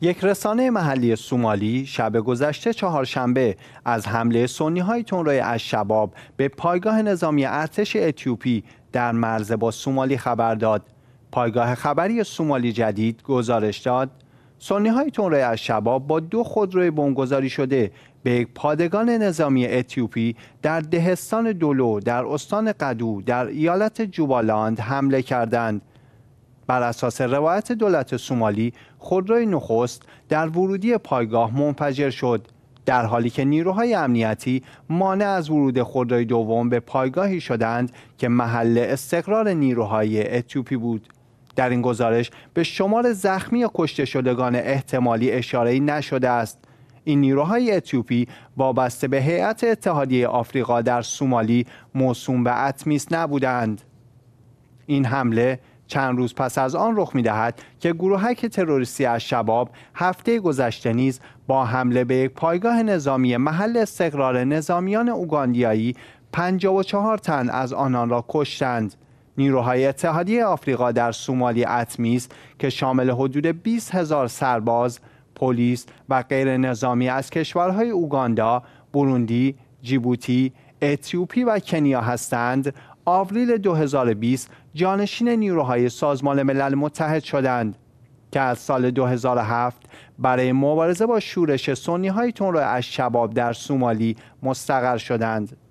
یک رسانه محلی سومالی شب گذشته چهارشنبه از حمله سنی های تونرای از شباب به پایگاه نظامی ارتش اتیوپی در مرز با سومالی خبر داد. پایگاه خبری سومالی جدید گزارش داد سنی های تونرای از شباب با دو خودروی بمبگذاری شده به یک پادگان نظامی اتیوپی در دهستان دولو در استان قدو در ایالت جوبالاند حمله کردند. بر اساس روایت دولت سومالی خودروی نخست در ورودی پایگاه منفجر شد در حالی که نیروهای امنیتی مانع از ورود خودروی دوم به پایگاهی شدند که محل استقرار نیروهای اتیوپی بود در این گزارش به شمار زخمی یا کشته شدگان احتمالی اشاره نشده است این نیروهای اتیوپی وابسته به هیئت اتحادیه آفریقا در سومالی موسوم به اتمیس نبودند این حمله چند روز پس از آن رخ می دهد که گروهک تروریستی از شباب هفته گذشته نیز با حمله به یک پایگاه نظامی محل استقرار نظامیان اوگاندیایی 54 تن از آنان را کشتند. نیروهای اتحادیه آفریقا در سومالی اتمی که شامل حدود 20 هزار سرباز، پلیس و غیر نظامی از کشورهای اوگاندا، بروندی، جیبوتی، اتیوپی و کنیا هستند آوریل 2020 جانشین نیروهای سازمان ملل متحد شدند که از سال 2007 برای مبارزه با شورش سنی های تون را از شباب در سومالی مستقر شدند.